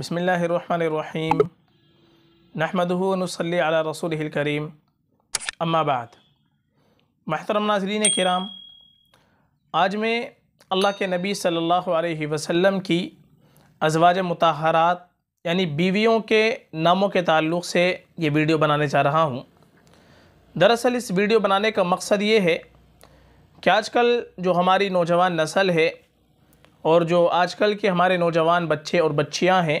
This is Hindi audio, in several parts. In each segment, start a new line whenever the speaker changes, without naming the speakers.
बसमीम नहमदनसली अला रसूल करीम अम्माबाद महतरम नाजरीन कराम आज मैं अल्लाह के नबी सल्लल्लाहु अलैहि वसल्लम की अजवाज मतहरात यानी बीवियों के नामों के ताल्लुक़ से ये वीडियो बनाने जा रहा हूँ दरअसल इस वीडियो बनाने का मकसद ये है कि आज कल जो हमारी नौजवान नस्ल है और जो आजकल के हमारे नौजवान बच्चे और बच्चियाँ हैं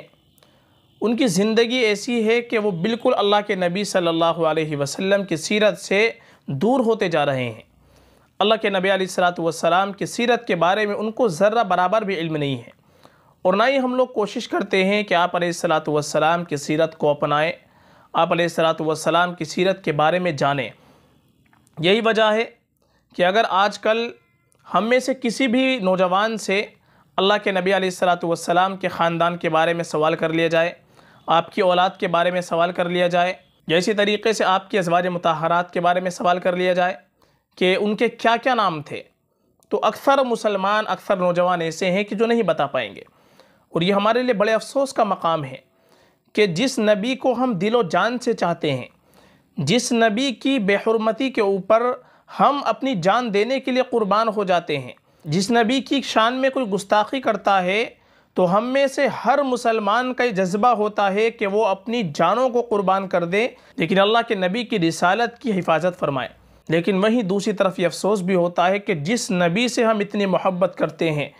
उनकी ज़िंदगी ऐसी है कि वो बिल्कुल अल्लाह के नबी सल्लल्लाहु अलैहि वसल्लम की सीरत से दूर होते जा रहे हैं अल्लाह के नबी सलाम की सीरत के बारे में उनको ज़र्रा बराबर भी इल्म नहीं है और ना ही हम लोग कोशिश करते हैं कि आप सलाम की सीरत को अपनाएं आप सलाम की सीरत के बारे में जानें यही वजह है कि अगर आज कल हम में से किसी भी नौजवान से अल्लाह के नबी सलाम के ख़ानदान के बारे में सवाल कर लिया जाए आपकी औलाद के बारे में सवाल कर लिया जाए या इसी तरीके से आपके अजवाज मतहरात के बारे में सवाल कर लिया जाए कि उनके क्या क्या नाम थे तो अक्सर मुसलमान अक्सर नौजवान ऐसे हैं कि जो नहीं बता पाएंगे और ये हमारे लिए बड़े अफसोस का मकाम है कि जिस नबी को हम दिलो जान से चाहते हैं जिस नबी की बेहरमती के ऊपर हम अपनी जान देने के लिए क़ुरबान हो जाते हैं जिस नबी की शान में कोई गुस्ताखी करता है तो हम में से हर मुसलमान का ये जज्बा होता है कि वो अपनी जानों को कुर्बान कर दे लेकिन अल्लाह के नबी की रिसालत की हिफाजत फरमाए लेकिन वहीं दूसरी तरफ ये अफसोस भी होता है कि जिस नबी से हम इतनी मोहब्बत करते हैं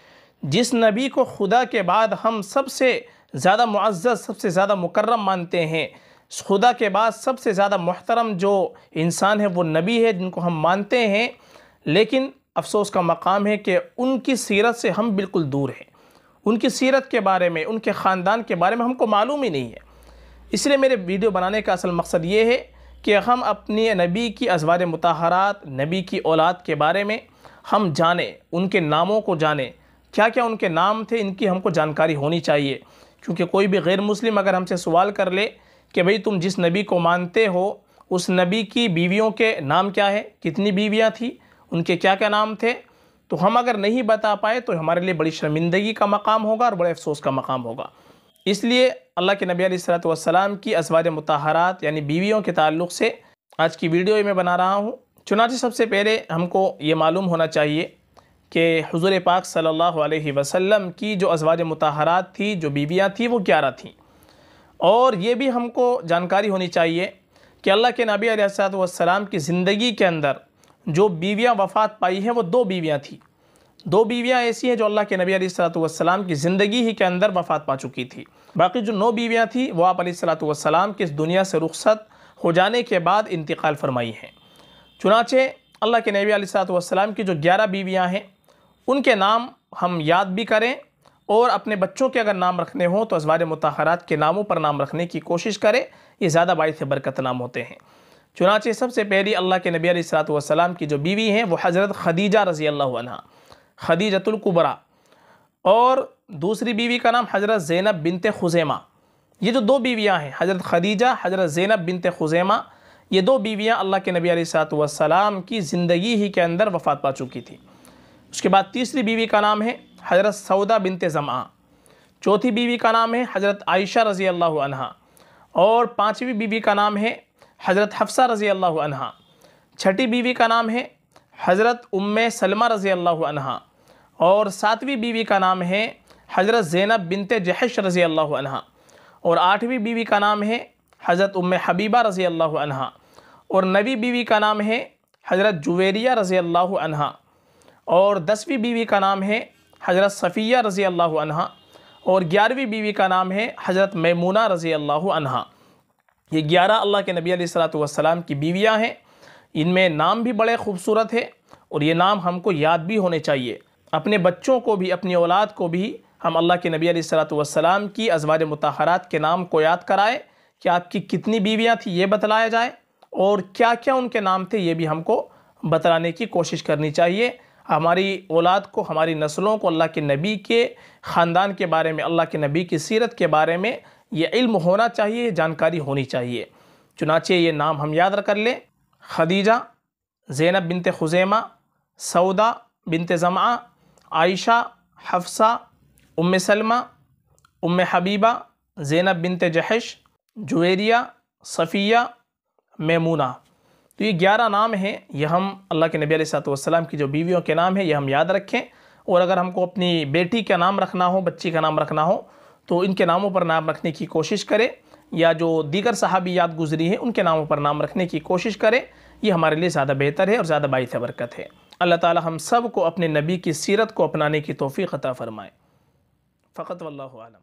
जिस नबी को खुदा के बाद हम सबसे ज़्यादा मुआज़ सबसे ज़्यादा मुकर्रम मानते हैं खुदा के बाद सबसे ज़्यादा मोहतरम जो इंसान है वो नबी है जिनको हम मानते हैं लेकिन अफसोस का मकाम है कि उनकी सीरत से हम बिल्कुल दूर हैं उनकी सीरत के बारे में उनके ख़ानदान के बारे में हमको मालूम ही नहीं है इसलिए मेरे वीडियो बनाने का असल मकसद ये है कि हम अपने नबी की अजवार मतहरात नबी की औलाद के बारे में हम जाने उनके नामों को जानें क्या क्या उनके नाम थे इनकी हमको जानकारी होनी चाहिए क्योंकि कोई भी गैर मुस्लिम अगर हमसे सवाल कर ले कि भाई तुम जिस नबी को मानते हो उस नबी की बीवियों के नाम क्या है कितनी बीवियाँ थी उनके क्या क्या नाम थे तो हम अगर नहीं बता पाए तो हमारे लिए बड़ी शर्मिंदगी का मकाम होगा और बड़े अफसोस का मकाम होगा इसलिए अल्लाह के नबी सलाम की असवाज मतहरात यानी बीवियों के ताल्लुक से आज की वीडियो मैं बना रहा हूँ चुनाचे सबसे पहले हमको ये मालूम होना चाहिए कि हजूर पाक सल्ला वसलम की जो अजवाज मतहरात थी जो बीवियाँ थी वो ग्यारह थीं और ये भी हमको जानकारी होनी चाहिए कि अल्लाह के नबी सलाम की ज़िंदगी के अंदर जो बीवियाँ वफ़ात पाई हैं वो दो बीवियाँ थी दो बीवियाँ ऐसी हैं जो अल्लाह के नबी सलाम की ज़िंदगी ही के अंदर वफ़ात पा चुकी थी बाकी जो नौ बीवियाँ थी वो आप सलाम की इस दुनिया से रुखसत हो जाने के बाद इंतकाल फरमाई हैं चुनाचे अल्लाह के नबी सलाम की जो ग्यारह बीवियाँ हैं उनके नाम हम याद भी करें और अपने बच्चों के अगर नाम रखने हों तो अजवार मतहरात के नामों पर नाम रखने की कोशिश करें ये ज़्यादा बायस बरकत नाम होते हैं चुनाचे सबसे पहली अल्लाह के नबी सलाम की जो बीवी हैं वो हज़रत खदीजा रज़ी अल्लाह खदीजतुल्कुबरा और दूसरी बीवी का नाम हज़रत ज़ैनब बिनते खुजैमा ये जो दो बीवियाँ हैं हज़रत खदीजा हज़रत ज़ैनब बिनते खुजैमा ये दो बीवियाँ अल्लाह के नबी सलाम की ज़िंदगी ही के अंदर वफ़ात पा चुकी थी उसके बाद तीसरी बीवी का नाम है हज़रत सऊदा बिनते ज़मा चौथी बीवी का नाम है हज़रत आयशा रज़ी अल्लाह और पाँचवीं बीवी का नाम है हज़रत हफ्सा रज़ी अल्लाह अनहा छठी बीवी का नाम है हज़रत उम सलमा रज़ी अल्लाह अनहा और सातवीं बीवी का नाम है हज़रत ज़ैनब बिनते जहश रज़ी अल्लाह अनहा और आठवीं बीवी का नाम है हज़रत उम हबीबा रज़ी अल्लाह अनहा और नवी बीवी का नाम है हज़रत जुवेरिया रज़ी अल्लाह अनहा और दसवीं बीवी का नाम है हज़रत सफ़िया रज़ी अल्लाह अनहा और ग्यारहवीं बीवी का नाम है हज़रत मैमूना रज़ी अल्लाह अनहा ये ग्यारह अल्लाह के नबी सलाम की बीवियाँ हैं इनमें नाम भी बड़े खूबसूरत है और ये नाम हमको याद भी होने चाहिए अपने बच्चों को भी अपनी औलाद को भी हम अल्लाह के नबी सलाम की अजवाज मतहरात के नाम को याद कराएँ कि आपकी कितनी बीवियाँ थी ये बतलाया जाए और क्या क्या उनके नाम थे ये भी हमको बतलाने की कोशिश करनी चाहिए हमारी औलाद को हमारी नस्लों को अल्लाह के नबी के ख़ानदान के बारे में अल्लाह के नबी की सीरत के बारे में ये इल्म होना चाहिए जानकारी होनी चाहिए चुनाचे ये नाम हम याद कर लें खदीजा ज़ैनब बिनत खुजैमा सऊदा बिनत Zama Aisha Hafsa Umm Salma Umm Habiba Zainab बिनत जहश जुवेरिया सफ़िया मेमूना तो ये ग्यारह नाम हैं ये हम अल्लाह के नबी वसल्लम की जो बीवियों के नाम हैं ये हम याद रखें और अगर हमको अपनी बेटी का नाम रखना हो बच्ची का नाम रखना हो तो इनके नामों पर नाम रखने की कोशिश करें या जो दीगर सहाबी याद गुजरी हैं उनके नामों पर नाम रखने की कोशिश करें ये हमारे लिए ज़्यादा बेहतर है और ज़्यादा बाईस बरकत है अल्लाह ताला हम सब को अपने नबी की सीरत को अपनाने की तोफ़ी ख़ता फ़रमाए फ़कत वल्लम